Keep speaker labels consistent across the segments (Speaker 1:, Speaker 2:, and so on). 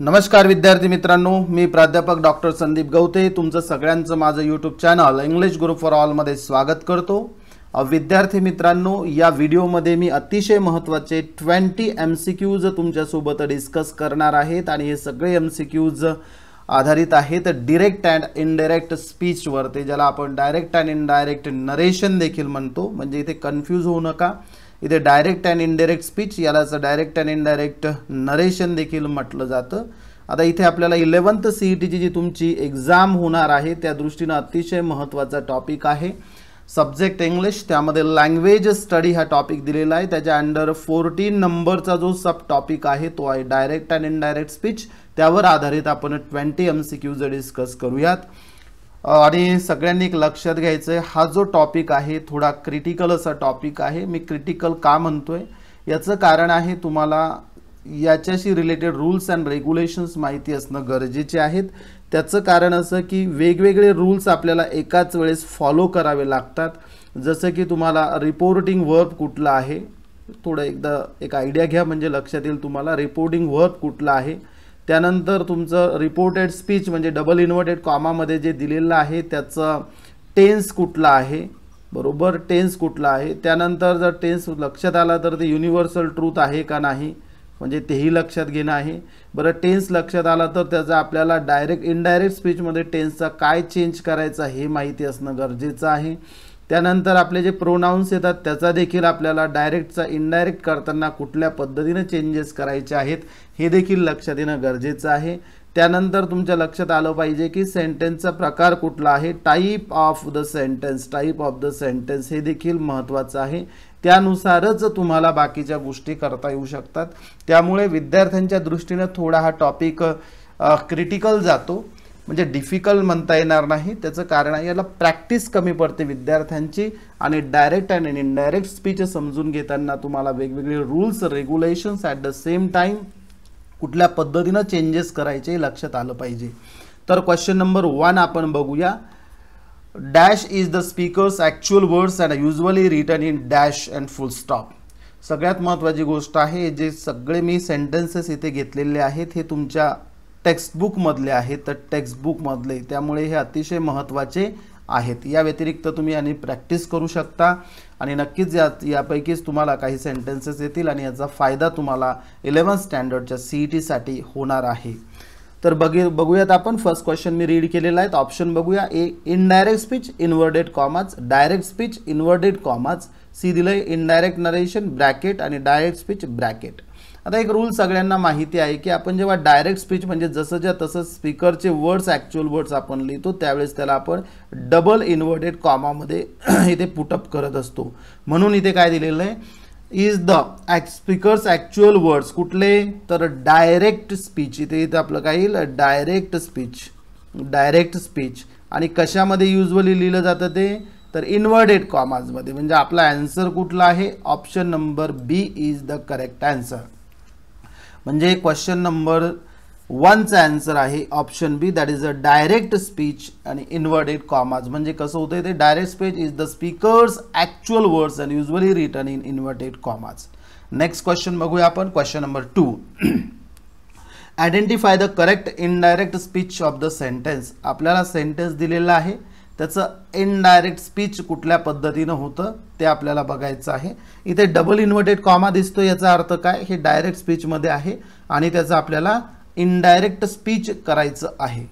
Speaker 1: नमस्कार विद्यार्थी मित्रांनो मी प्राध्यापक डॉक्टर संदीप गवते तुमचं सगळ्यांचं माझं YouTube channel English group for ऑलमध्ये स्वागत करतो विद्यार्थी मित्रांनो या व्हिडिओमध्ये मी अतिशय महत्त्वाचे ट्वेंटी एम सी क्यूज तुमच्यासोबत डिस्कस करणार आहेत आणि हे सगळे एम सी क्यूज आधारित आहेत डिरेक्ट अँड इनडायरेक्ट स्पीचवर ते ज्याला आपण डायरेक्ट अँड इनडायरेक्ट नरेशन देखील म्हणतो म्हणजे इथे कन्फ्यूज होऊ नका इथे डायरेक्ट अँड इनडायरेक्ट स्पीच यालाच डायरेक्ट अँड इनडायरेक्ट नरेशन देखील म्हटलं जातं आता इथे आपल्याला इलेवन्थ ई टीची जी तुमची एक्झाम होणार आहे त्या दृष्टीनं अतिशय महत्त्वाचा टॉपिक आहे सब्जेक्ट इंग्लिश त्यामध्ये लँग्वेज स्टडी हा टॉपिक दिलेला आहे त्याच्या अंडर फोर्टीन नंबरचा जो सब टॉपिक आहे तो आहे डायरेक्ट अँड इनडायरेक्ट स्पीच त्यावर आधारित आपण twenty M C Qs discuss करूयात आणि सगळ्यांनी एक लक्षात घ्यायचं आहे हा जो टॉपिक आहे थोडा क्रिटिकल असा टॉपिक आहे मी क्रिटिकल का म्हणतो आहे याचं कारण आहे तुम्हाला याच्याशी रिलेटेड रूल्स अँड रेग्युलेशन्स माहिती असणं गरजेचे आहेत त्याचं कारण असं की वेगवेगळे रूल्स आपल्याला एकाच वेळेस फॉलो करावे लागतात जसं की तुम्हाला रिपोर्टिंग वर्क कुठलं आहे थोडं एकदा एक आयडिया घ्या म्हणजे लक्षात येईल तुम्हाला रिपोर्टिंग वर्क कुठला आहे त्यानंतर तुमचं रिपोर्टेड स्पीच म्हणजे डबल इन्व्हर्टेड कॉमामध्ये जे दिलेलं आहे त्याचं टेन्स कुठला आहे बरोबर टेन्स कुठला आहे त्यानंतर जर टेन्स लक्षात आला तर ते युनिव्हर्सल ट्रूथ आहे का नाही म्हणजे तेही लक्षात घेणं आहे बरं टेन्स लक्षात आला तर त्याचा आपल्याला डायरेक्ट इनडायरेक्ट स्पीचमध्ये टेन्सचा काय चेंज करायचा हे माहिती असणं गरजेचं आहे त्यानंतर आपले जे प्रोनाऊन्स येतात त्याचा देखील आपल्याला डायरेक्टचा इनडायरेक्ट करताना कुठल्या पद्धतीनं चेंजेस करायचे आहेत हे देखील लक्षात येणं गरजेचं आहे त्यानंतर तुमच्या लक्षात आलं पाहिजे की सेंटेन्सचा प्रकार कुठला आहे type of the sentence type of the sentence हे देखील महत्त्वाचं आहे त्यानुसारच तुम्हाला बाकीच्या गोष्टी करता येऊ शकतात त्यामुळे विद्यार्थ्यांच्या दृष्टीनं थोडा हा टॉपिक क्रिटिकल जातो म्हणजे डिफिकल्ट म्हणता येणार नाही त्याचं कारण आहे याला प्रॅक्टिस कमी पडते विद्यार्थ्यांची आणि डायरेक्ट अँड इनडायरेक्ट स्पीच समजून घेताना तुम्हाला वेगवेगळे rules regulations at the same time कुठल्या पद्धतीनं चेंजेस करायचे लक्षात आलं पाहिजे तर क्वेश्चन नंबर वन आपण बघूया dash is the speaker's actual words and usually written in dash and full stop सगळ्यात महत्त्वाची गोष्ट आहे जे सगळे मी सेंटेन्सेस इथे घेतलेले आहेत हे तुमच्या टेक्स्टबुकमधले आहेत तर टेक्स्टबुकमधले त्यामुळे हे अतिशय महत्त्वाचे आहेत या व्यतिरिक्त तुम्ही आणि प्रॅक्टिस करू शकता आणि नक्कीच या यापैकीच तुम्हाला काही सेंटेन्सेस येतील आणि याचा फायदा तुम्हाला इलेवन स्टँडर्डच्या सी ई टीसाठी होणार आहे तर बघे बघूयात आपण फर्स्ट क्वेश्चन मी रीड केलेला आहे ऑप्शन बघूया ए इनडायरेक्ट स्पीच इनवर्डेड कॉमाच डायरेक्ट स्पीच इनवर्डेड कॉमाच सी दिलं इनडायरेक्ट नरेशन ब्रॅकेट आणि डायरेक्ट स्पीच ब्रॅकेट आता एक रूल सगळ्यांना माहिती आहे की आपण जेव्हा डायरेक्ट स्पीच म्हणजे ज्या तसं स्पीकरचे वर्ड्स ॲक्च्युअल वर्ड्स आपण लिहितो त्यावेळेस त्याला आपण डबल इन्व्हर्टेड कॉमामध्ये इथे पुटअप करत असतो म्हणून इथे काय दिलेलं आहे is the speaker's actual words कुठले तर डायरेक्ट स्पीच इथे इथं आपलं काय येईल डायरेक्ट स्पीच डायरेक्ट स्पीच आणि कशामध्ये युजली लिहिलं जातं ते तर इन्व्हर्टेड कॉमाजमध्ये म्हणजे आपला ॲन्सर कुठला आहे option number B is the correct answer म्हणजे क्वेश्चन नंबर वनचा ॲन्सर आहे option B that is a direct speech and inverted commas म्हणजे कसं होतं ते direct speech is the speaker's actual words and usually written in inverted commas next question बघूया आपण question number two identify the correct indirect speech of the sentence आपल्याला sentence दिलेला आहे त्याचं इनडायरेक्ट स्पीच कुठल्या पद्धतीनं होतं ते आपल्याला बघायचं आहे इथे डबल इन्व्हर्टेड कॉमा दिसतो याचा अर्थ काय हे डायरेक्ट स्पीचमध्ये आहे आणि त्याचं आपल्याला इनडायरेक्ट स्पीच करायचं आहे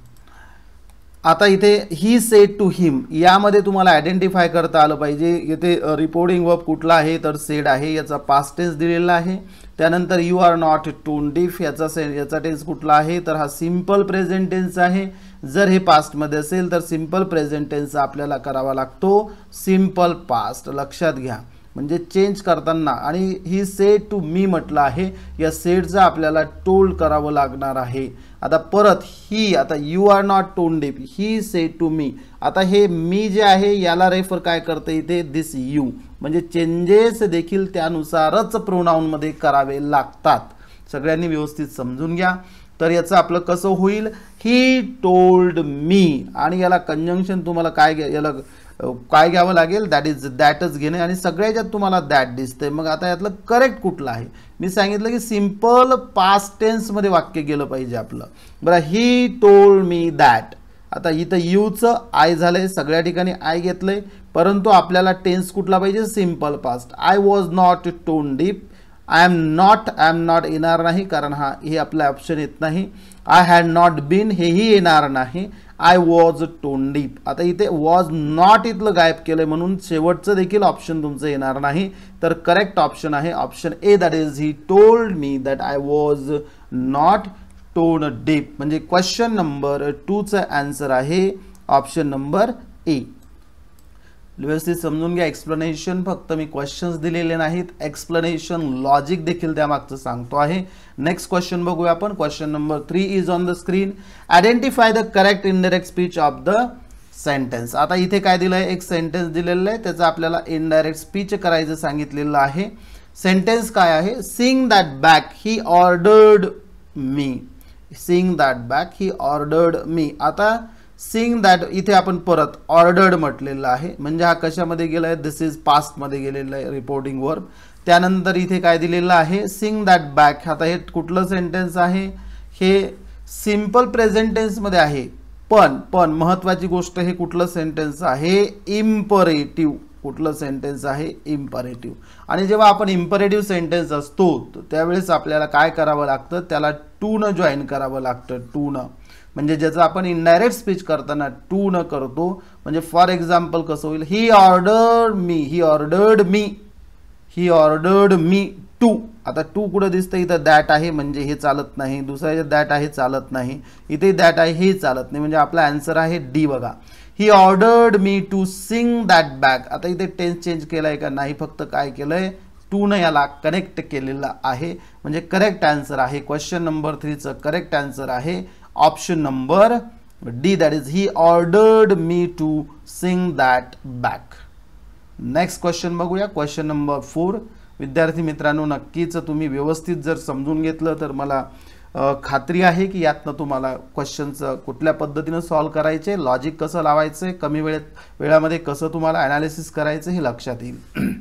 Speaker 1: आता इथे ही सेड टू हिम यामध्ये तुम्हाला आयडेंटिफाय करता आलं पाहिजे इथे रिपोर्टिंग वर्ब कुठला आहे तर सेड आहे याचा पास्ट दिलेला आहे त्यानंतर you are not to deaf याचा से याचा टेन्स कुठला आहे तर हा सिम्पल प्रेझेंट टेन्स आहे जर हे पास्टमध्ये असेल तर सिंपल प्रेझेंट टेन्स आपल्याला करावा लागतो सिंपल पास्ट लक्षात घ्या म्हणजे चेंज करताना आणि ही सेड टू मी म्हटलं आहे या सेडचं आपल्याला टोल्ड करावं लागणार आहे आता परत ही आता यू आर नॉट टोन डेप ही सेड टू मी आता हे मी जे आहे याला रेफर काय करते इथे दिस यू म्हणजे चेंजेस देखील त्यानुसारच प्रोनाऊनमध्ये करावे लागतात सगळ्यांनी व्यवस्थित समजून घ्या तर याचं आपलं कसं होईल ही टोल्ड मी आणि याला कंजंक्शन तुम्हाला काय याला काय घ्यावं लागेल दॅट इज दॅटच घेणे आणि सगळ्या याच्यात तुम्हाला दॅट दिसतंय मग आता यातलं करेक्ट कुठलं आहे मी सांगितलं की सिम्पल पास्ट टेन्समध्ये वाक्य गेलं पाहिजे आपलं बरं ही टोल मी दॅट आता इथं यूचं आय झालं आहे सगळ्या ठिकाणी आय घेतलं आहे परंतु आपल्याला टेन्स कुठला पाहिजे simple past I was not tone deep I am not I am not येणार नाही कारण हा हे आपला ऑप्शन येत नाही आय हॅड नॉट बीन हेही येणार नाही आय वॉज टोंडीप आता इथे वॉज नॉट इथलं गायब केलं आहे म्हणून शेवटचं देखील ऑप्शन तुमचं येणार नाही तर करेक्ट ऑप्शन आहे option A that is he told me that I was not tone deep म्हणजे क्वेश्चन नंबर टूचं आन्सर आहे ऑप्शन नंबर ए व्यवस्थित समजून घ्या एक्सप्लेनेशन फक्त मी क्वेश्चन्स दिलेले नाहीत एक्सप्लेनेशन लॉजिक देखील त्यामागचं सांगतो आहे नेक्स्ट क्वेश्चन बघूया आपण question number three is on the screen identify the correct indirect speech of the sentence आता इथे काय दिलं आहे एक सेंटेन्स दिलेलं आहे त्याचा आपल्याला इनडायरेक्ट स्पीच करायचं सांगितलेलं आहे सेंटेन्स काय आहे sing that back he ordered me sing that back he ordered me आता सिंग दॅट इथे आपण परत ऑर्डर्ड म्हटलेलं आहे म्हणजे हा कशामध्ये गेला आहे दिस इज पास्टमध्ये गेलेलं आहे रिपोर्टिंग त्यानंतर इथे काय दिलेलं आहे सिंग दॅट बॅक आता हे कुठलं सेंटेन्स आहे हे सिम्पल प्रेझेंटेन्समध्ये आहे पण पण महत्त्वाची गोष्ट हे कुठलं सेंटेन्स आहे इम्परेटिव्ह कुठलं सेंटेन्स आहे इम्परेटिव्ह आणि जेव्हा आपण इम्परेटिव्ह सेंटेन्स असतो त्यावेळेस आपल्याला काय करावं लागतं त्याला टू न जॉईन करावं लागतं टू न म्हणजे ज्याचं आपण इनडायरेक्ट स्पीच करताना टू न करतो म्हणजे फॉर एक्झाम्पल कसं होईल he ordered me he ordered me he ordered me to आता टू कुठं दिसतं इथं दॅट आहे म्हणजे हे चालत नाही दुसऱ्या दॅट आहे चालत नाही इथे दॅट आहे हे चालत नाही म्हणजे आपला आन्सर आहे डी बघा he ordered me to sing that back आता इथे टेन्स चेंज केला आहे का नाही फक्त काय केलं आहे टूनं याला कनेक्ट केलेलं आहे म्हणजे करेक्ट आन्सर आहे क्वेश्चन नंबर थ्रीचं करेक्ट आन्सर आहे option number D that is he ordered me to sing that back next question बघूया क्वेश्चन नंबर फोर विद्यार्थी मित्रांनो नक्कीच तुम्ही व्यवस्थित जर समजून घेतलं तर मला खात्री आहे की यातनं तुम्हाला क्वेश्चनचं कुठल्या पद्धतीनं सॉल्व करायचे लॉजिक कसं लावायचं कमी वेळेत वेळामध्ये कसं तुम्हाला ॲनालिसिस करायचं हे लक्षात येईल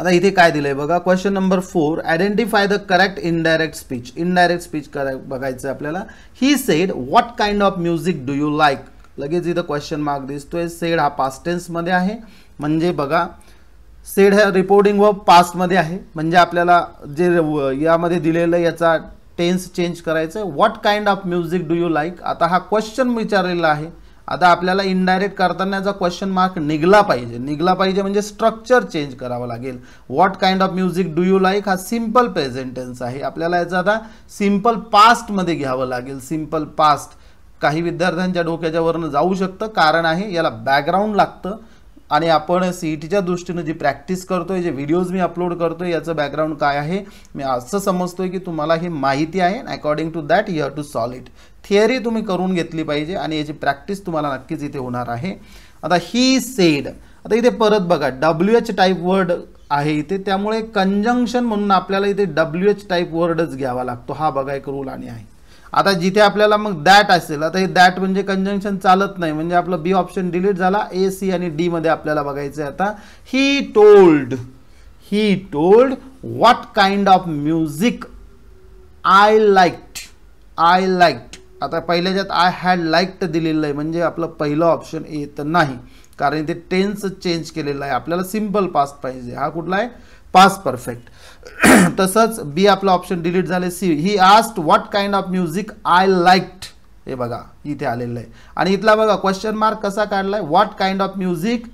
Speaker 1: आता इथे काय दिलंय बघा question number four identify the correct indirect speech indirect speech बघायचं आपल्याला he said what kind of music do you like लगेच इथं क्वेश्चन मार्क दिसतोय सेड हा पास्ट टेन्समध्ये आहे म्हणजे बघा सेड हा रिपोर्टिंग व पास्टमध्ये आहे म्हणजे आपल्याला जे यामध्ये दिलेलं याचा टेन्स चेंज करायचं आहे what kind of music do you like आता हा क्वेश्चन विचारलेला आहे आता आपल्याला इनडायरेक्ट करतानाचा क्वेश्चन मार्क निघला पाहिजे निघला पाहिजे म्हणजे स्ट्रक्चर चेंज करावं लागेल what kind of music do you like हा सिम्पल प्रेझेंटेन्स आहे आपल्याला याचा आता सिम्पल पास्टमध्ये घ्यावं लागेल सिम्पल पास्ट काही विद्यार्थ्यांच्या डोक्याच्या वरनं जाऊ शकतं कारण आहे याला बॅकग्राऊंड लागतं आणि आपण सी ई e टीच्या दृष्टीनं जी प्रॅक्टिस करतो आहे जे व्हिडिओज मी अपलोड करतो आहे याचं बॅकग्राऊंड काय आहे मी असं समजतो आहे की तुम्हाला हे माहिती आहे according to that you have to solve it theory तुम्ही करून घेतली पाहिजे आणि याची प्रॅक्टिस तुम्हाला नक्कीच इथे होणार आहे आता ही सेड आता इथे परत बघा डब्ल्यू एच टाईप वर्ड आहे इथे त्यामुळे कंजंक्शन म्हणून आपल्याला इथे डब्ल्यू एच टाईप वर्डच घ्यावा लागतो हा बघा एक रूल आणि आहे आता जिथे आपल्याला मग दॅट असेल आता हे दॅट म्हणजे कंजंक्शन चालत नाही म्हणजे आपलं बी ऑप्शन डिलीट झाला ए सी आणि डी मध्ये आपल्याला बघायचं आहे आता he told he told what kind of music I liked I liked आता पहिल्या ज्यात आय हॅड लाईक्ड दिलेलं आहे म्हणजे आपलं पहिलं ऑप्शन येत नाही कारण इथे टेन्स चेंज केलेलं आहे आपल्याला सिम्पल पास्ट पाहिजे हा कुठला आहे पास्ट परफेक्ट तसंच बी आपलं ऑप्शन डिलीट झाले C he asked what kind of music I liked हे बघा इथे आलेलं आहे आणि इथला बघा क्वेश्चन मार्क कसा काढला आहे what kind of music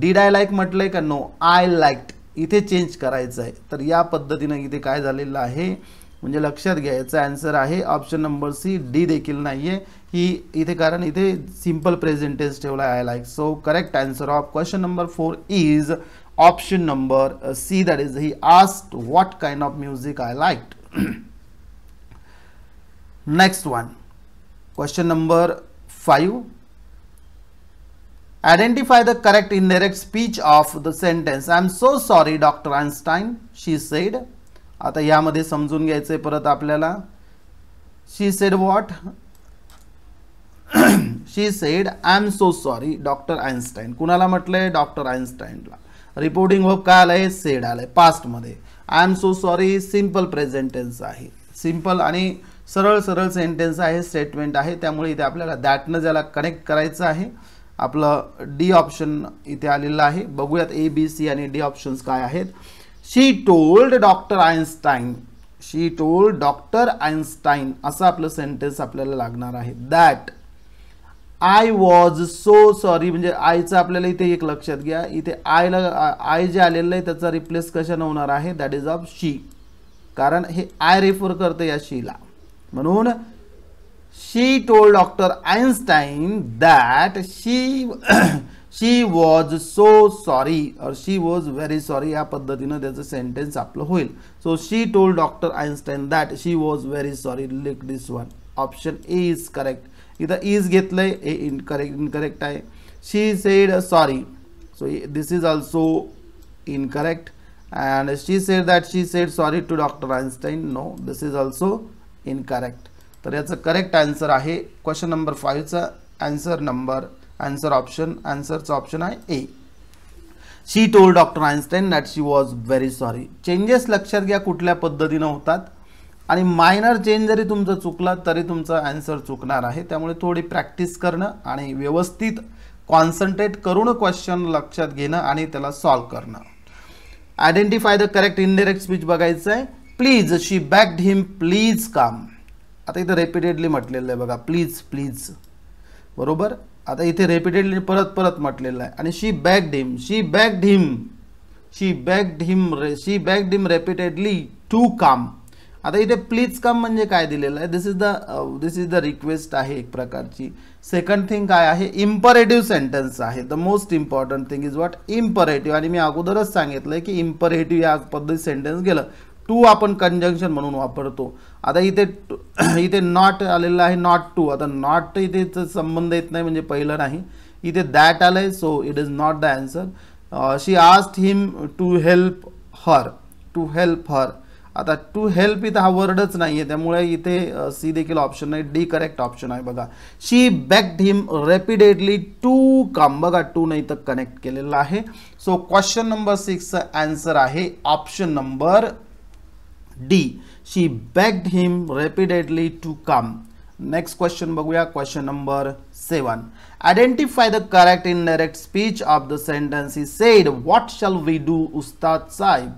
Speaker 1: did I like म्हटलं का नो आय लाईक्ड इथे चेंज करायचं आहे तर या पद्धतीनं इथे काय झालेलं आहे म्हणजे लक्षात घ्यायचा आन्सर आहे ऑप्शन नंबर सी डी देखील नाही आहे ही इथे कारण इथे सिम्पल प्रेझेंटेन्स ठेवला I like so correct answer of question number four is option number C that is he asked what kind of music I like next one question number five Identify the correct speech of the the I am so sorry doctor Einstein, she said आता यामध्ये समजून घ्यायचं आहे परत आपल्याला she said what she said I am so sorry doctor Einstein कुणाला म्हटलंय doctor आइन्स्टाईनला reporting verb काय आलंय सेड आलंय आहे पास्टमध्ये I am so sorry simple present tense आहे सिम्पल आणि सरळ सरळ सेंटेन्स आहे स्टेटमेंट आहे त्यामुळे इथे आपल्याला दॅटनं ज्याला कनेक्ट करायचं आहे आपलं डी ऑप्शन इथे आलेलं आहे बघूयात ए बी सी आणि डी ऑप्शन्स काय आहेत she told doctor Einstein she told doctor Einstein असं आपलं सेंटेन्स आपल्याला लागणार आहे that I was so sorry म्हणजे आयचं आपल्याला इथे एक लक्षात घ्या इथे आयला आय जे आलेलं आहे त्याचा रिप्लेस कशानं होणार आहे दॅट इज ऑफ शी कारण हे आय रेफर करतं या शीला म्हणून she told doctor Einstein that she she was so sorry or she was very sorry या पद्धतीनं त्याचं सेंटेन्स आपलं होईल so she told doctor Einstein that she was very sorry like this one option A is correct इथं is घेतलं आहे A incorrect incorrect आहे she said sorry so this is also incorrect and she said that she said sorry to doctor Einstein no this is also incorrect तर याचं correct answer आहे question number फाईव्हचा answer number answer option आन्सरचं option आहे A she told doctor Einstein that she was very sorry changes लक्षात घ्या कुठल्या पद्धतीनं होतात आणि मायनर चेंज जरी तुमचं चुकला तरी तुमचा आन्सर चुकणार आहे त्यामुळे थोडी प्रॅक्टिस करणं आणि व्यवस्थित कॉन्सन्ट्रेट करून क्वेश्चन लक्षात घेणं आणि त्याला सॉल्व करणं identify the correct indirect speech बघायचं आहे please she begged him please come आता इथं रेपिटेडली म्हटलेलं आहे बघा प्लीज प्लीज बरोबर आता इथे रेपिटेडली परत परत म्हटलेलं आहे आणि she begged him she begged him she begged him रे she begged him repeatedly to come आता इथे प्लीज कम म्हणजे काय दिलेलं आहे this is the this is the request आहे एक प्रकारची सेकंड थिंग काय आहे इम्परेटिव्ह सेंटेन्स आहे the most important thing is what imperative आणि मी अगोदरच सांगितलं की इम्परेटिव्ह या पद्धती सेंटेन्स गेलं टू आपण कंजंक्शन म्हणून वापरतो आता इथे इथे नॉट आलेलं आहे नॉट टू आता नॉट इथे संबंध येत नाही म्हणजे पहिलं नाही इथे दॅट आलं so it is not the answer she asked him to help her to help her आता टू हेल्प इथं हा वर्डच नाही आहे त्यामुळे इथे सी देखील ऑप्शन नाही डी करेक्ट ऑप्शन आहे बघा शी बॅक्ड हिम रेपिडेटली टू काम बघा टू नाही तर कनेक्ट केलेलं आहे सो क्वेश्चन नंबर सिक्सचा आन्सर आहे option number D. She begged him repeatedly to come. Next question baguya. question number 7. Identify the correct indirect speech of the sentence. He said, what shall we do Ustad Saib?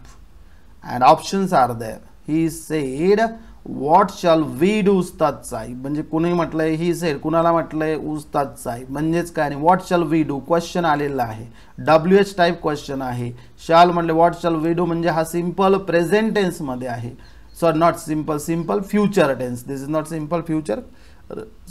Speaker 1: And options are there. He said, what shall we do Ustad Sahib म्हणजे कुणी म्हटलंय he said कुणाला म्हटलंय उस्ताद साहेब म्हणजेच काय नाही what shall we do question आलेला आहे डब्ल्यू एच टाईप क्वेश्चन आहे शाल म्हटले व्हॉट शाल वी डू म्हणजे हा सिम्पल प्रेझेंट टेन्समध्ये आहे sorry not simple simple future tense this is not simple future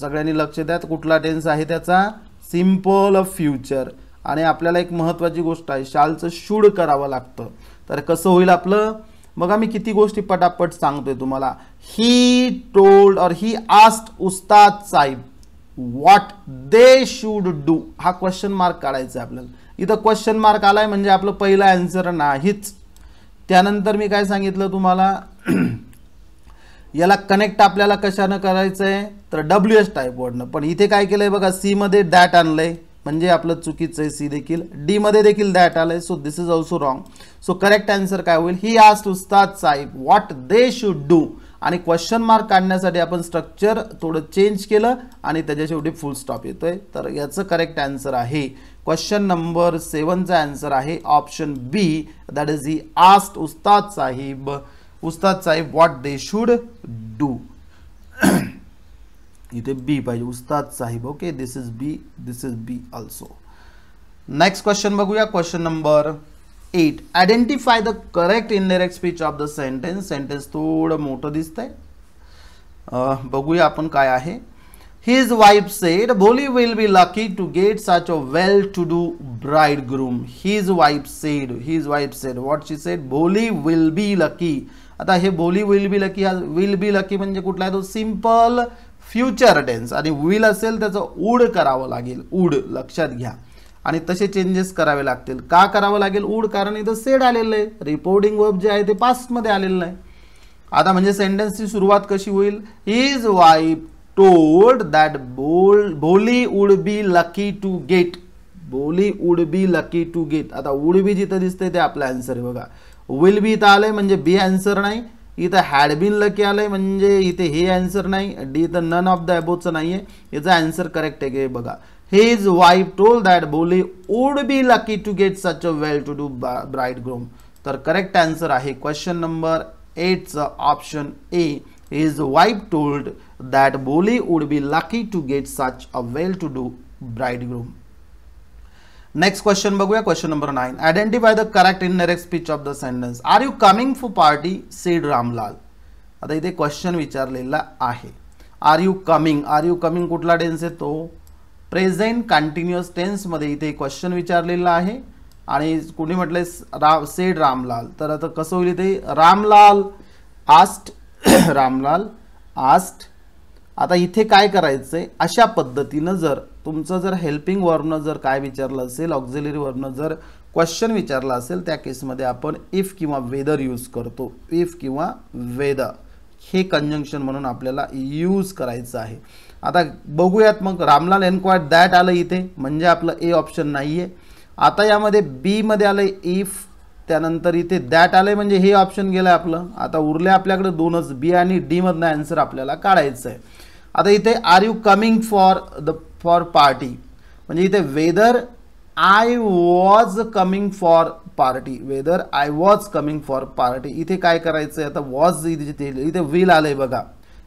Speaker 1: सगळ्यांनी लक्ष द्या कुठला टेन्स आहे त्याचा सिम्पल फ्युचर आणि आपल्याला एक महत्त्वाची गोष्ट आहे शालचं शूड करावं लागतं तर कसं होईल आपलं बघा मी किती गोष्टी पटापट सांगतोय तुम्हाला he told or he asked Ustad Sahib what they should do हा क्वेश्चन मार्क काढायचा आहे आपल्याला इथं क्वेश्चन मार्क आलाय म्हणजे आपलं पहिलं आन्सर नाहीच त्यानंतर मी काय सांगितलं तुम्हाला याला कनेक्ट आपल्याला कशानं करायचं आहे तर डब्ल्यू एस वर्डनं पण इथे काय केलंय आहे बघा सीमध्ये दॅट आणलं म्हणजे आपलं चुकीचं आहे सी देखील डी मध्ये देखील दॅट आलंय so this is also wrong so correct answer काय होईल he asked Ustad Sahib what they should do आणि क्वेश्चन मार्क काढण्यासाठी आपण स्ट्रक्चर थोडं चेंज केलं आणि त्याच्या शेवटी फुल स्टॉप येतोय तर याचं करेक्ट आन्सर आहे क्वेश्चन नंबर सेवनचा आन्सर आहे option B that is he asked Ustad Sahib Ustad Sahib what they should do इथे बी पाहिजे Ustad Sahib okay this is B this is B also next question बघूया question number eight identify the correct indirect speech of the sentence sentence थोडं मोठं दिसतंय बघूया आपण काय आहे his wife said Bholi will be lucky to get such a well to do bridegroom his wife said his wife said what she said Bholi will be lucky आता हे Bholi will be lucky will be lucky म्हणजे कुठला आहे तो simple future tense आणि will असेल त्याचं उड करावं लागेल उड लक्षात घ्या आणि तसे चेंजेस करावे लागतील का करावं लागेल उड कारण इथं सेड आलेलं आहे रिपोर्टिंग वर्ब जे आहे ते पास्टमध्ये आलेलं आहे आता म्हणजे सेंटेन्सची सुरुवात कशी होईल इज वाईफ टोल्ड दॅट बोल Bholi would be lucky to get Bholi would be lucky to get आता वुड बी जिथं दिसते ते आपलं आन्सर आहे बघा विल बी इथं आलं म्हणजे बी आन्सर नाही इथं हॅडबिन की आलं आहे म्हणजे इथे हे अँसर नाही डी इथं नन ऑफ द अबोचं नाही आहे याचा आन्सर करेक्ट आहे की बघा हे his wife told that Bholi would be lucky to get such a well to do bridegroom तर करेक्ट आन्सर आहे क्वेश्चन नंबर एट एटचं option A is wife told that Bholi would be lucky to get such a well to do bridegroom next question बघूया question number nine identify the correct indirect speech of the sentence are you coming for party said Ramlal आता इथे question विचारलेला आहे are you coming are you coming कुठला tense तो present continuous टेन्समध्ये इथे question विचारलेला आहे आणि कुणी म्हटले राम सेड रामलाल तर आता कसं होईल इथे रामलाल आस्ट रामलाल आस्ट आता इथे काय करायचं आहे अशा पद्धतीनं जर तुमचं जर हेल्पिंग वर्न जर काय विचारलं असेल ऑक्झिलरी वर्न जर क्वेश्चन विचारला असेल त्या केसमध्ये आपण इफ किंवा वेदर यूज करतो इफ किंवा वेदर हे कंजंक्शन म्हणून आपल्याला यूज करायचं आहे आता बघूयात मग रामलाल एन्क्वायर दॅट आलं इथे म्हणजे आपलं ए ऑप्शन नाही आहे आता यामध्ये बीमध्ये आलं इफ त्यानंतर इथे दॅट आलं म्हणजे हे ऑप्शन गेलं आहे आपलं आता उरले आपल्याकडे दोनच बी आणि डीमधनं आन्सर आपल्याला काढायचं आहे आता इथे are you coming for the for party म्हणजे इथे whether I was coming for party whether I was coming for party इथे काय करायचं आहे आता वॉज इथे इथे विल आलं आहे बघा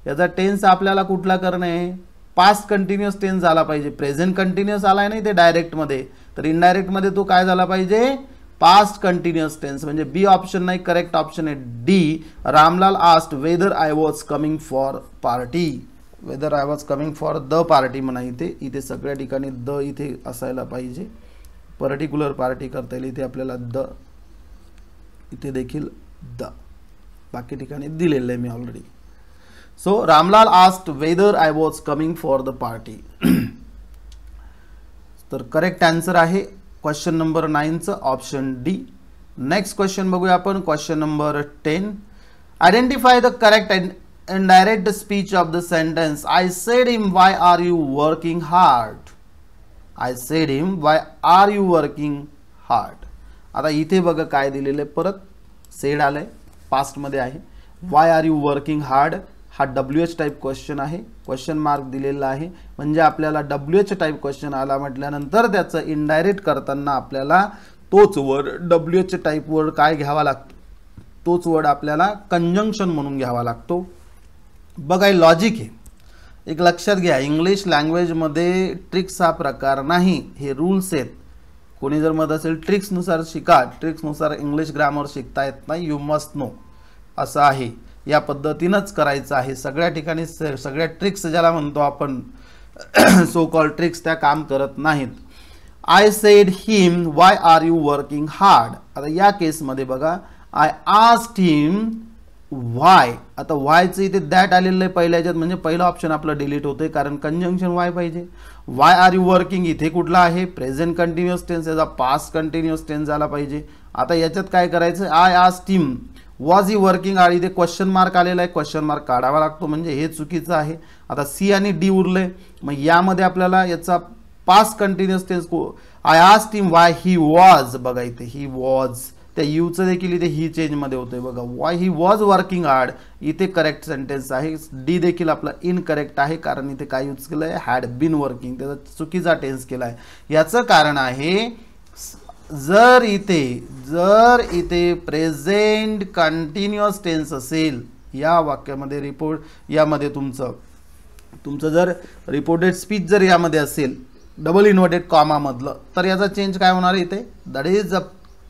Speaker 1: याचा टेन्स आपल्याला कुठला करणं आहे पास्ट कंटिन्युअस टेन्स झाला पाहिजे प्रेझेंट कंटिन्युअस आला आहे ना इथे डायरेक्टमध्ये तर इनडायरेक्टमध्ये तो काय झाला पाहिजे पास्ट कंटिन्युअस टेन्स म्हणजे बी ऑप्शन नाही करेक्ट ऑप्शन आहे D Ramlal asked whether I was coming for party whether I was coming for the party म्हणा इथे इथे सगळ्या ठिकाणी द इथे असायला पाहिजे पर्टिक्युलर पार्टी करता येईल इथे आपल्याला द इथे देखील द बाकी ठिकाणी दिलेलं आहे मी already so Ramlal asked whether I was coming for the party तर करेक्ट आन्सर आहे क्वेश्चन नंबर नाईनचं ऑप्शन डी नेक्स्ट क्वेश्चन बघूया आपण question number ten identify the correct indirect speech of the sentence I said him why are you working hard I said him why are you working hard आता इथे बघा काय दिलेलं आहे परत sed आले पास्ट मध्ये आहे why are you working hard हा डब्ल्यू एच टाईप क्वेश्चन आहे क्वेश्चन मार्क दिलेला आहे म्हणजे आपल्याला डब्ल्यू एच टाईप क्वेश्चन आला म्हटल्यानंतर त्याचं इनडायरेक्ट करताना आपल्याला तोच word W H type word काय घ्यावा लागतो तोच वर्ड आपल्याला कंजंक्शन म्हणून घ्यावा लागतो बघा लॉजिक आहे एक लक्षात घ्या इंग्लिश लँग्वेजमध्ये ट्रिक्स हा प्रकार नाही हे रूल्स आहेत कोणी जर मत असेल ट्रिक्सनुसार शिका ट्रिक्सनुसार इंग्लिश ग्रामर शिकता येत नाही यू मस्ट नो असं आहे या पद्धतीनंच करायचं आहे सगळ्या ठिकाणी सगळ्या ट्रिक्स ज्याला म्हणतो आपण सो कॉल ट्रिक्स त्या काम करत नाहीत I said him why are you working hard आता या केसमध्ये बघा आय आस्ट हिम वाय आता वायचं इथे दॅट आलेलं आहे पहिल्या याच्यात म्हणजे पहिला ऑप्शन आपलं डिलीट होतोय कारण कंजंक्शन वाय पाहिजे वाय आर यू वर्किंग इथे कुठला आहे प्रेझेंट कंटिन्युअस टेन्स याचा पास्ट कंटिन्युअस टेन्स झाला पाहिजे आता याच्यात काय करायचं आय आज him was he working are इथे क्वेश्चन मार्क आलेला आहे क्वेश्चन मार्क काढावा लागतो म्हणजे हे चुकीचं आहे आता सी आणि डी उरले मग यामध्ये आपल्याला याचा पास्ट कंटिन्युअस टेन्स आय आज टीम वाय ही वॉज बघा इथे ही वॉज त्या यूचं देखील इथे ही चेंजमध्ये होतं आहे बघा why he was working hard इथे करेक्ट सेंटेन्स आहे डी देखील आपला इनकरेक्ट आहे कारण इथे काय यूज केलं आहे हॅड बिन वर्किंग त्याचा चुकीचा टेन्स केला आहे याचं कारण आहे जर इथे जर इथे प्रेझेंट कंटिन्युअस टेन्स असेल या वाक्यामध्ये रिपोर्ट यामध्ये तुमचं तुमचं जर रिपोर्टेड स्पीच जर यामध्ये असेल डबल इन्व्हर्टेड कॉमामधलं तर याचा चेंज काय होणार इथे that is a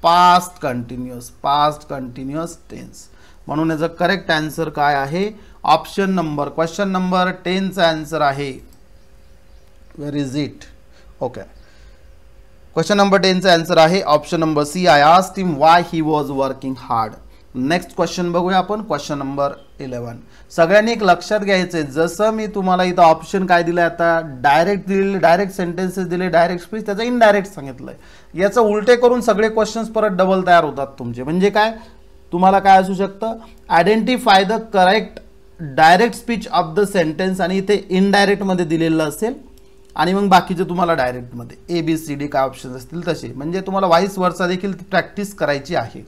Speaker 1: past continuous past continuous tense म्हणून याचा करेक्ट आन्सर काय आहे ऑप्शन नंबर क्वेश्चन नंबर टेनचा आन्सर आहे where is it okay question number टेनचा आन्सर आहे option number C I asked him why he was working hard next question बघूया आपण क्वेश्चन नंबर इलेवन सगळ्यांनी एक लक्षात घ्यायचं आहे जसं मी तुम्हाला इथं ऑप्शन काय दिलं आता डायरेक्ट दिले डायरेक्ट सेंटेन्सेस दिले डायरेक्ट स्पीच त्याचं इनडायरेक्ट सांगितलं आहे याचं उलटे करून सगळे क्वेश्चन्स परत डबल तयार होतात तुमचे म्हणजे काय तुम्हाला काय असू शकतं identify the correct direct speech of the sentence आणि इथे इनडायरेक्टमध्ये दिलेलं असेल आणि मग बाकीचे तुम्हाला डायरेक्टमध्ये ए बी सी डी काय ऑप्शन्स असतील तसे म्हणजे तुम्हाला वाईस वर्षा देखील प्रॅक्टिस करायची आहे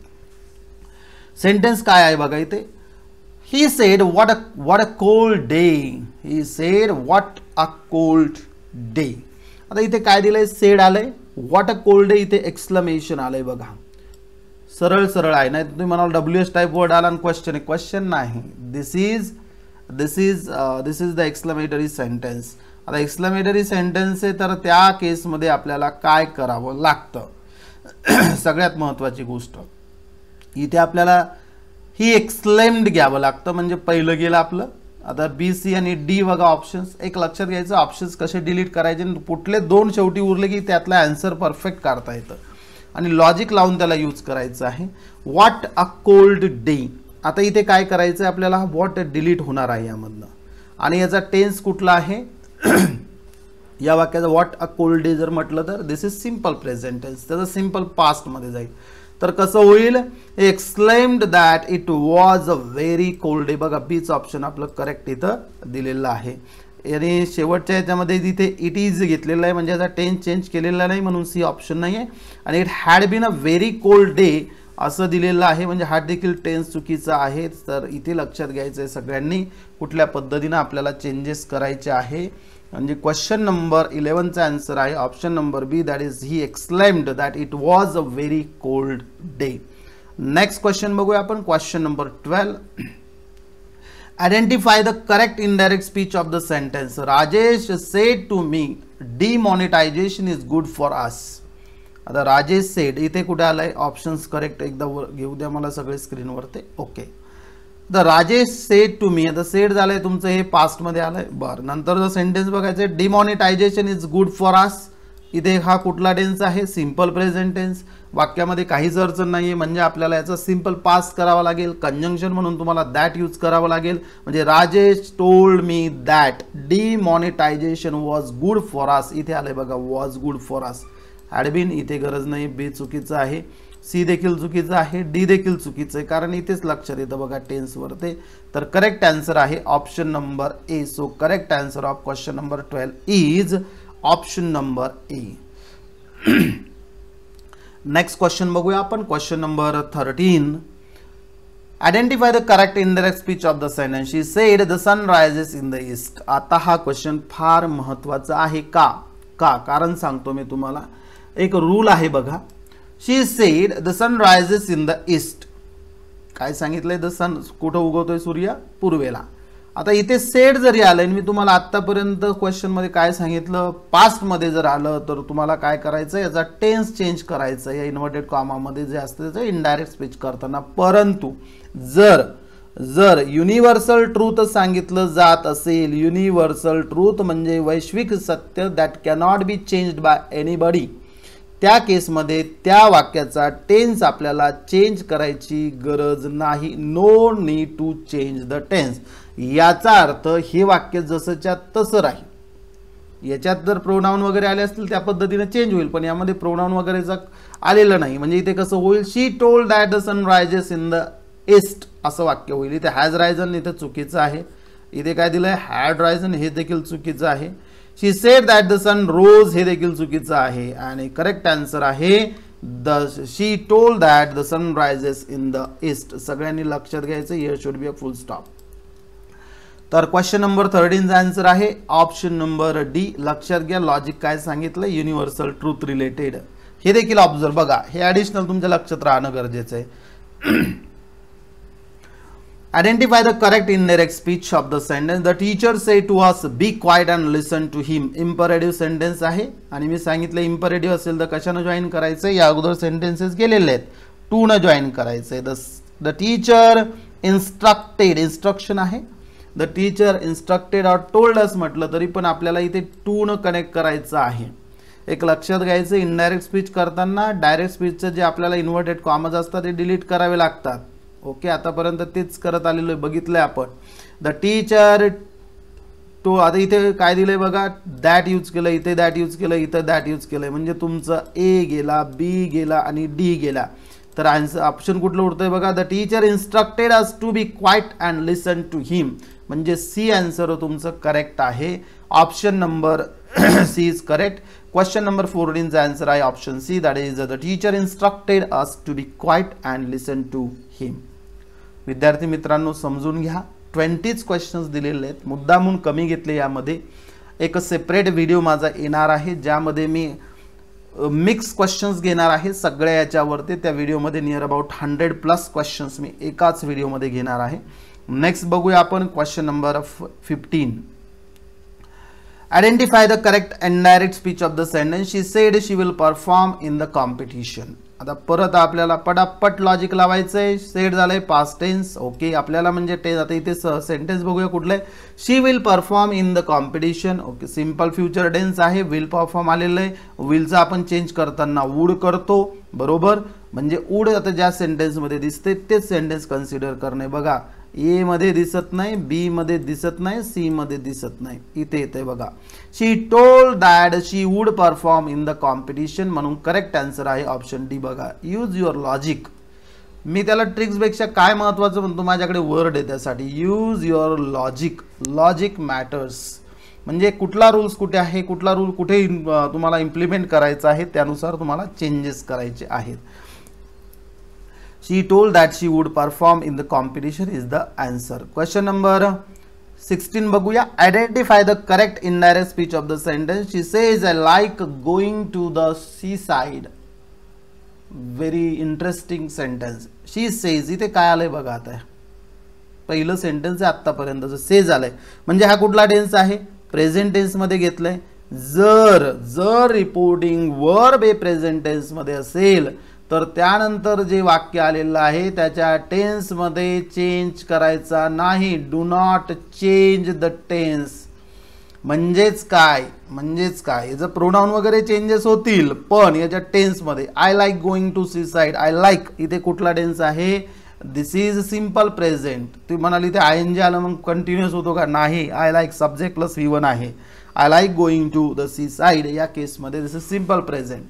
Speaker 1: सेंटेन्स काय आहे बघा इथे he said what a what a cold day he said what a cold day आता इथे काय दिलंय सेड आलंय वॉट अ कोल्ड डे इथे एक्सप्लमेशन आलंय बघा सरळ सरळ आहे नाही तुम्ही म्हणाला डब्ल्यू एस टाईप वर्ड आला आणि क्वेश्चन आहे क्वेश्चन नाही this is this is this is the exclamatory sentence आता एक्सप्लमेटरी सेंटेन्स आहे तर त्या केसमध्ये आपल्याला काय करावं लागतं सगळ्यात महत्त्वाची गोष्ट इथे आपल्याला ही एक्सलेम्ड घ्यावं लागतं म्हणजे पहिलं गेलं आपलं आता बी सी आणि डी बघा ऑप्शन्स एक लक्षात घ्यायचं ऑप्शन्स कसे डिलीट करायचे कुठले दोन शेवटी उरले की त्यातला ॲन्सर परफेक्ट काढता येतं आणि लॉजिक लावून त्याला यूज करायचं आहे वॉट अ कोल्ड डे आता इथे काय करायचं आहे आपल्याला हा डिलीट होणार आहे यामधनं आणि याचा टेन्स कुठला आहे या वाक्याचा व्हॉट अ कोल्ड डे जर म्हटलं तर दिस इज सिम्पल प्रेझेंटेन्स त्याचं सिम्पल पास्टमध्ये जाईल तर कसं होईल exclaimed that it was a very cold day बघा बीच ऑप्शन आपलं करेक्ट इथं दिलेलं आहे आणि शेवटच्या याच्यामध्ये जिथे इट इज घेतलेलं आहे म्हणजे याचा टेन चेंज केलेला नाही म्हणून सी ऑप्शन नाही आहे आणि it had been a very cold day असं दिलेलं आहे म्हणजे हा देखील टेन्स चुकीचा आहे तर इथे लक्षात घ्यायचं आहे सगळ्यांनी कुठल्या पद्धतीनं आपल्याला चेंजेस करायचे आहे म्हणजे क्वेश्चन नंबर इलेवनचा आन्सर आहे option number B that is he exclaimed that it was a very cold day next question बघूया आपण question number twelve identify the correct indirect speech of the sentence Rajesh said to me demonetisation is good for us आता Rajesh sed इथे कुठे आलं आहे options correct एकदा घेऊ द्या मला सगळे स्क्रीनवर ते okay the Rajesh said to me आता सेड झालंय तुमचं हे पास्टमध्ये आलंय बरं नंतर जर सेंटेन्स बघायचं demonetisation is good for us इथे हा कुठला टेन्स आहे सिम्पल प्रेझेंट टेन्स वाक्यामध्ये काहीच अडचण नाही आहे म्हणजे आपल्याला याचा सिम्पल पास करावा लागेल कंजंक्शन म्हणून तुम्हाला दॅट यूज करावं लागेल म्हणजे Rajesh told me that demonetisation was good for us इथे आलं बघा वॉज गुड फॉर आस ॲडबिन इथे गरज नाही बी चुकीचं आहे सी देखील चुकीचं आहे डी देखील चुकीचं आहे कारण इथेच लक्षात येतं बघा टेन्सवर ते तर करेक्ट आन्सर आहे option number A so correct answer of question number twelve is option number A next question बघूया आपण question number thirteen identify the correct indirect speech of the sentence she said the sun rises in the east आता हा question फार महत्त्वाचा आहे का का कारण सांगतो मी तुम्हाला एक रूल आहे बघा she said the sun rises in the east काय सांगितलंय द सन कुठं उगवतोय सूर्य पूर्वेला आता इथे सेड जरी आलं मी तुम्हाला आत्तापर्यंत क्वेश्चनमध्ये काय सांगितलं पास्टमध्ये जर आलं तर तुम्हाला काय करायचं याचा टेन्स चेंज करायचं या इन्व्हर्टेड कॉमामध्ये जे असतं त्याचं इनडायरेक्ट स्पीच करताना परंतु जर जर युनिव्हर्सल ट्रूथ सांगितलं जात असेल युनिव्हर्सल ट्रूथ म्हणजे वैश्विक सत्य that cannot be changed by anybody त्या केसमध्ये त्या वाक्याचा टेन्स आपल्याला चेंज करायची गरज नाही no need to change the tense याचा अर्थ हे वाक्य जसंच्या तसं राहील याच्यात जर प्रोनाऊन वगैरे आले असतील त्या पद्धतीने चेंज होईल पण यामध्ये प्रोनाऊन जर आलेलं नाही म्हणजे इथे कसं होईल she told that the sun rises in the east असं वाक्य होईल इथे हॅज रायझन इथे चुकीचं आहे इथे काय दिलं आहे हॅड रायझन हे देखील चुकीचं आहे she said that the sun rose हे देखील चुकीचं आहे आणि करेक्ट आन्सर आहे the she told that the sun rises in the east सगळ्यांनी लक्षात घ्यायचं here should be a full stop तर क्वेश्चन नंबर थर्टीनचा आन्सर आहे ऑप्शन नंबर डी लक्षात घ्या लॉजिक काय सांगितलं युनिव्हर्सल ट्रूथ रिलेटेड हे देखील ऑब्झर्व बघा हे ॲडिशनल तुमच्या लक्षात राहणं गरजेचं आहे Identify the correct indirect speech of the sentence. The teacher say to us, be quiet and listen to him. Imperative sentence आहे आणि मी सांगितलं imperative असेल तर कशानं जॉईन करायचं या अगोदर सेंटेन्सेस गेलेले आहेत टू न जॉईन करायचे the the teacher instructed instruction आहे the teacher instructed or told us म्हटलं तरी पण आपल्याला इथे टू न कनेक्ट करायचं आहे एक लक्षात घ्यायचं इनडायरेक्ट स्पीच करताना डायरेक्ट स्पीचचं जे आपल्याला इन्व्हर्टेड कॉमर्स असतात ते डिलीट करावे लागतात ओके आतापर्यंत तेच करत आलेलो आहे बघितलं आपण द टीचर तो आता इथे काय दिलं आहे बघा दॅट यूज केलं इथे दॅट यूज केलं इथं दॅट यूज केलंय म्हणजे तुमचं ए गेला बी गेला आणि डी गेला तर आन्सर ऑप्शन कुठलं उरतं बघा the teacher instructed us to be quiet and listen to him म्हणजे सी आन्सर तुमचं करेक्ट आहे option number C is correct question number फोर्टीनचं आन्सर आहे option C that is the teacher instructed us to be quiet and listen to him विद्यार्थी मित्रांनो समजून घ्या ट्वेंटीच questions दिलेले आहेत मुद्दा म्हणून कमी घेतले यामध्ये एक सेपरेट व्हिडिओ माझा येणार आहे ज्यामध्ये मी मिक्स क्वेश्चन्स घेणार आहे सगळ्या याच्यावरती त्या व्हिडिओमध्ये near about hundred plus questions मी एकाच व्हिडिओमध्ये घेणार आहे नेक्स्ट बघूया आपण question number fifteen identify the correct and direct speech of the sentence she said she will perform in the competition आता परत आपल्याला पटापट लॉजिक लावायचंय सेट झालं आहे पास टेन्स ओके आपल्याला म्हणजे टेन्स आता इथे सेंटेन्स बघूया कुठले she will perform in the competition okay simple future tense आहे विल परफॉर्म आलेलं आहे विलचा आपण चेंज करताना वूड करतो बरोबर म्हणजे ऊड आता ज्या सेंटेन्समध्ये दिसते तेच सेंटेन्स कन्सिडर करणे बघा एमध्ये दिसत नाही मध्ये दिसत नाही सीमध्ये दिसत नाही इथे येते बघा she told that she would perform in the competition म्हणून करेक्ट आन्सर आहे ऑप्शन डी बघा यूज युअर लॉजिक मी त्याला ट्रिक्सपेक्षा काय महत्त्वाचं म्हणतो माझ्याकडे वर्ड आहे त्यासाठी use your logic logic matters म्हणजे कुठला रूल्स कुठे आहे कुठला रूल कुठे तुम्हाला इम्प्लिमेंट करायचा आहे त्यानुसार तुम्हाला चेंजेस करायचे आहेत she told that she would perform in the competition is the answer question number sixteen बघूया identify the correct in direct speech of the sentence she says I like going to the seaside very interesting sentence she says इथे काय आलं आहे बघा आता पहिलं sentence आहे आत्तापर्यंत जो सेज आलं आहे म्हणजे हा कुठला टेन्स आहे प्रेझेंटेन्समध्ये आहे जर जर रिपोर्टिंग वर बे प्रेझेंटेन्समध्ये असेल तर त्यानंतर जे वाक्य आलेलं आहे त्याच्या टेन्समध्ये चेंज करायचा नाही do not change the tense म्हणजेच काय म्हणजेच काय याचं प्रोनाऊन वगैरे चेंजेस होतील पण याच्या टेन्समध्ये I like going to seaside I like इथे कुठला टेन्स आहे दिस इज सिम्पल प्रेझेंट तू म्हणाली इथे आय एन जे आलं मग कंटिन्युअस होतो का नाही I like subject plus one आहे I like going to the seaside या केसमध्ये दिस इज सिम्पल प्रेझेंट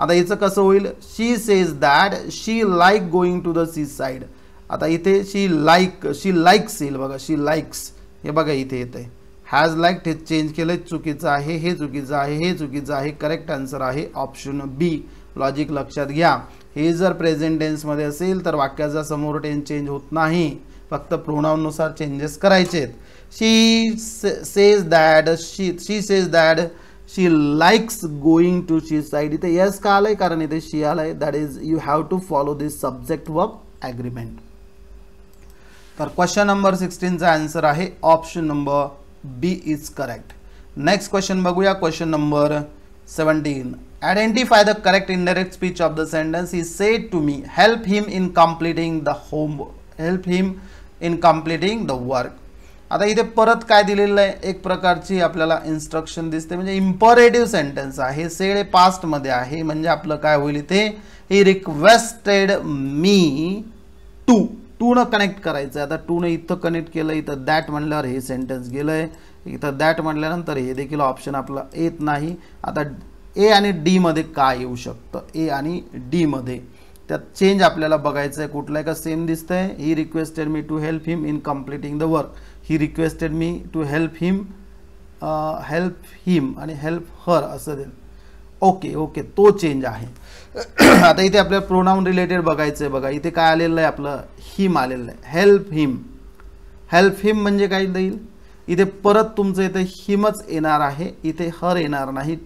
Speaker 1: आता हिचं कसं होईल she says that she like going to the seaside आता इथे शी लाईक शी लाईक्स येईल बघा शी लाईक्स हे बघा इथे येतं आहे हॅज लाईक हे चेंज केलं चुकीचं आहे हे चुकीचं आहे हे चुकीचं आहे करेक्ट आन्सर आहे ऑप्शन बी लॉजिक लक्षात घ्या हे जर प्रेझेंट टेन्समध्ये असेल तर वाक्याचा समोर टेन्स चेंज होत नाही फक्त प्रोणानुसार चेंजेस आहेत she says that she she says that she likes going to she side ite yes ka alai karan she alai that is you have to follow this subject verb agreement tar question number 16 answer ahe option number b is correct next question baguya question number 17 identify the correct indirect speech of the sentence he said to me help him in completing the homework help him in completing the work आता इथे परत काय दिलेलं आहे एक प्रकारची आपल्याला instruction दिसते म्हणजे इम्परेटिव्ह सेंटेन्स आहे सेड पास्ट पास्टमध्ये आहे म्हणजे आपलं काय होईल इथे he requested me to to न कनेक्ट करायचं आता टू न इथं कनेक्ट केलं इथं दॅट म्हणल्यावर हे सेंटेन्स गेलंय इथं दॅट म्हटल्यानंतर हे देखील ऑप्शन आपला येत नाही आता ए आणि डी मध्ये काय येऊ शकतं ए आणि डी मध्ये त्यात चेंज आपल्याला बघायचं आहे कुठलं आहे का सेम दिसतंय he requested me to help him in completing the work he requested me to help him help him आणि हेल्प हर असं देईल ओके ओके तो चेंज आहे आता इथे आपल्या प्रोनाऊन रिलेटेड बघायचं आहे बघा इथे काय आलेलं आहे आपलं हिम आलेलं आहे हेल्प हिम हेल्प हिम म्हणजे काय देईल इथे परत तुमचं इथे हिमच येणार आहे इथे हर येणार नाही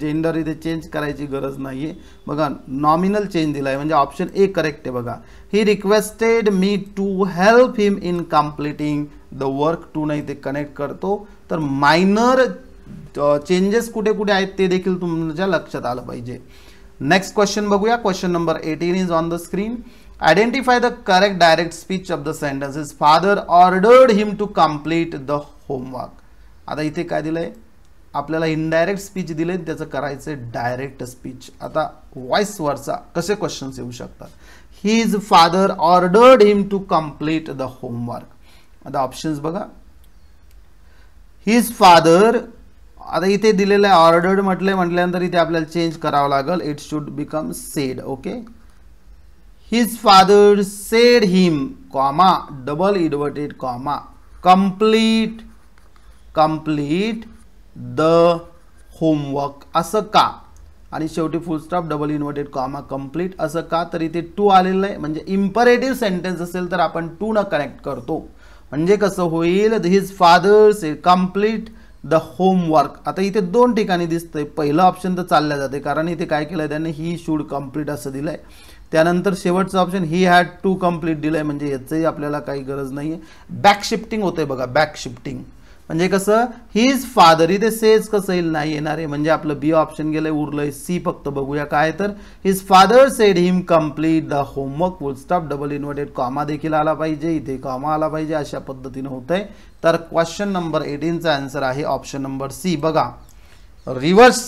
Speaker 1: जेंडर इथे चेंज करायची गरज नाही म्हणजे आहे बघा नॉमिनल चेंज दिला आहे म्हणजे ऑप्शन ए करेक्ट आहे बघा he requested me to help him in completing the work to नाही ते कनेक्ट करतो तर मायनर चेंजेस कुठे कुठे आहेत ते देखील तुमच्या लक्षात आलं पाहिजे नेक्स्ट क्वेश्चन बघूया question number eighteen is on the screen identify the correct direct speech of the sentence his father ordered him to complete the homework आता इथे काय दिलंय आपल्याला इनडायरेक्ट स्पीच दिले त्याचं करायचं डायरेक्ट स्पीच आता व्हॉइस वरचा कसे क्वेश्चन्स येऊ शकतात he is father ordered him to complete the homework आता ऑप्शन्स बघा हिज फादर आता इथे दिलेलं आहे ऑर्डर्ड म्हटले म्हटल्यानंतर इथे आपल्याला चेंज करावं लागेल it should become said okay his father said him comma double inverted comma complete complete the homework असं का आणि शेवटी full stop double inverted comma complete असं का तर इथे टू आलेलं आहे म्हणजे इम्परेटिव्ह सेंटेन्स असेल तर आपण टू न कनेक्ट करतो म्हणजे कसं होईल his father's complete the homework आता इथे दोन ठिकाणी दिसतंय पहिलं ऑप्शन तर चालल्या जाते कारण इथे काय केलं त्याने ही शूड कम्प्लीट असं दिलंय त्यानंतर शेवटचं option he had to complete दिलंय म्हणजे याचंही आपल्याला काही गरज नाही आहे बॅक शिफ्टिंग होतं बघा बॅक शिफ्टिंग म्हणजे कसं हिज फादर इथे सेज कसं येईल नाही येणार आहे म्हणजे आपलं बी ऑप्शन गेलंय उरलंय सी फक्त बघूया काय तर his father said him complete the homework full stop double inverted comma देखील आला पाहिजे इथे कॉमा आला पाहिजे अशा पद्धतीनं आहे तर क्वेश्चन नंबर एटीनचा आन्सर आहे ऑप्शन नंबर सी बघा रिव्हर्स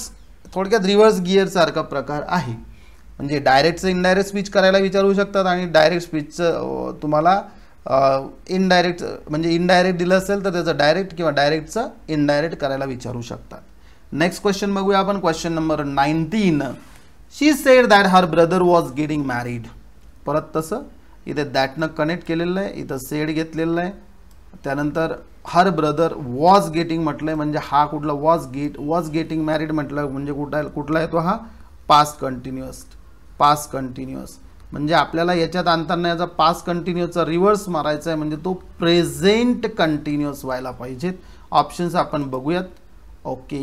Speaker 1: थोडक्यात रिव्हर्स गिअरसारखा प्रकार आहे म्हणजे डायरेक्टचं इनडायरेक्ट स्पीच करायला विचारू शकतात आणि डायरेक्ट स्पीचचं तुम्हाला इनडायरेक्ट म्हणजे इनडायरेक्ट दिलं असेल तर त्याचं डायरेक्ट किंवा डायरेक्टचं इनडायरेक्ट करायला विचारू शकतात नेक्स्ट क्वेश्चन बघूया आपण question number nineteen she said that her brother was getting married परत तसं इथे दॅटनं कनेक्ट केलेलं आहे इथं सेड घेतलेलं आहे त्यानंतर हर ब्रदर वॉज गेटिंग म्हटलं आहे म्हणजे हा कुठला was get was getting married म्हटलं म्हणजे कुठला कुठला आहे तो हा पास्ट कंटिन्युअस पास्ट कंटिन्युअस म्हणजे आपल्याला याच्यात आणताना याचा पास कंटिन्युअसचा रिव्हर्स मारायचा आहे म्हणजे तो प्रेझेंट कंटिन्युअस व्हायला पाहिजेत ऑप्शन्स आपण बघूयात okay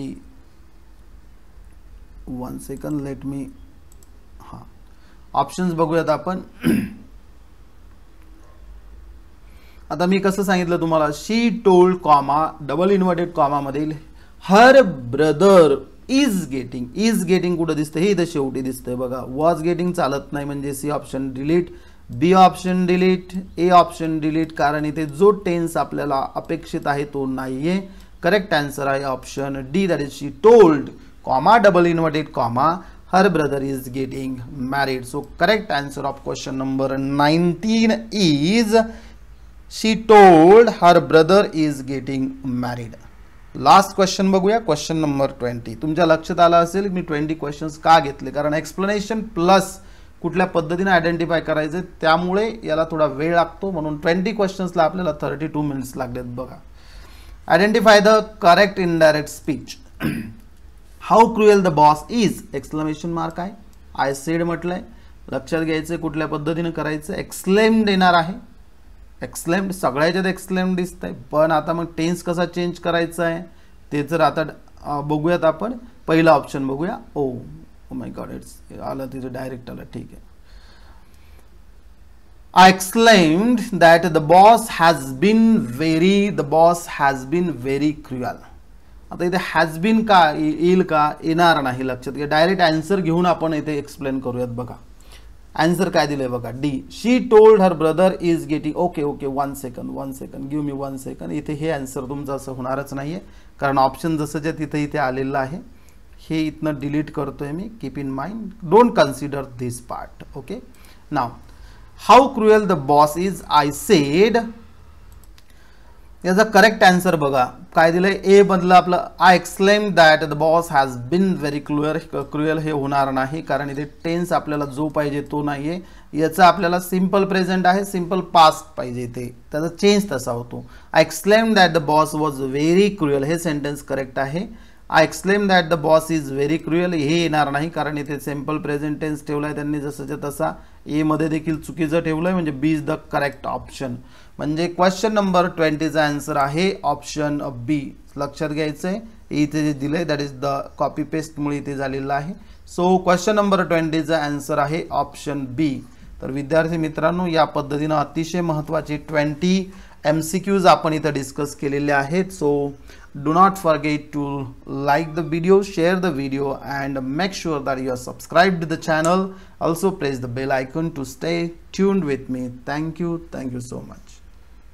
Speaker 1: one second let me हां ऑप्शन्स बघूयात आपण आता मी कसं सांगितलं तुम्हाला she told comma double inverted मधील her brother is getting is getting कुठं दिसतं हे इथं शेवटी दिसतंय बघा वॉज गेटिंग चालत नाही म्हणजे C option delete B option delete A option delete कारण इथे जो टेन्स आपल्याला अपेक्षित आहे तो नाहीये करेक्ट आन्सर आहे option D that is she told comma double inverted comma her brother is getting married so correct answer of question number nineteen is she told her brother is getting married last question बघूया question number twenty तुमच्या लक्षात आलं असेल मी twenty questions का घेतले कारण explanation plus कुठल्या पद्धतीने आयडेंटिफाय करायचे त्यामुळे याला थोडा वेळ लागतो म्हणून ट्वेंटी क्वेश्चन्सला आपल्याला थर्टी टू मिनिट्स लागलेत बघा identify the correct indirect speech how cruel the boss is exclamation mark आहे आय सेड म्हटलंय लक्षात घ्यायचं कुठल्या पद्धतीनं करायचं एक्सलेम देणार आहे एक्सलेम्ड सगळ्याच्यात एक्सलेम्ड दिसत आहे पण आता मग टेन्स कसा चेंज करायचा आहे ते जर आता बघूयात आपण पहिला ऑप्शन बघूया ओ माय गॉड इट्स आलं तिथं डायरेक्ट आलं ठीक आहे I exclaimed that the boss has very very the boss has very very cruel आता इथे हॅज बीन का येईल का येणार नाही लक्षात घ्या डायरेक्ट आन्सर घेऊन आपण इथे एक्सप्लेन करूयात बघा आन्सर काय दिलं आहे बघा D she told her brother is getting okay okay one second one second give me one second इथे हे आन्सर तुमचं असं होणारच नाही आहे कारण ऑप्शन जसं जे तिथे इथे आलेलं आहे हे इथनं डिलीट करतोय मी keep in mind don't consider this part okay now how cruel the boss is I said याचा करेक्ट आन्सर बघा काय दिलं ए मधलं आपलं I explained that the boss has been very cruel cruel हे होणार नाही कारण इथे टेन्स आपल्याला जो पाहिजे तो नाही आहे याचा आपल्याला सिम्पल प्रेझेंट आहे सिम्पल पास्ट पाहिजे ते त्याचा चेंज तसा होतो I explained that the boss was very cruel हे सेंटेन्स करेक्ट आहे I explained that the boss is very cruel हे येणार नाही कारण इथे सिम्पल प्रेझेंट टेन्स ठेवला आहे त्यांनी जसंच्या तसा एमध्ये देखील चुकीचं ठेवलं आहे म्हणजे B is the correct option म्हणजे क्वेश्चन नंबर ट्वेंटीचा आन्सर आहे ऑप्शन बी लक्षात घ्यायचं आहे इथे जे दिलं आहे दॅट इज द कॉपी पेस्टमुळे इथे झालेलं आहे सो क्वेश्चन नंबर ट्वेंटीचा आन्सर आहे ऑप्शन बी तर विद्यार्थी मित्रांनो या पद्धतीनं अतिशय महत्त्वाचे ट्वेंटी एम सी क्यूज आपण इथं डिस्कस केलेले आहेत so do not forget to like the video share the video and make sure that you are subscribe the channel also press the bell icon to stay tuned with me thank you thank you so much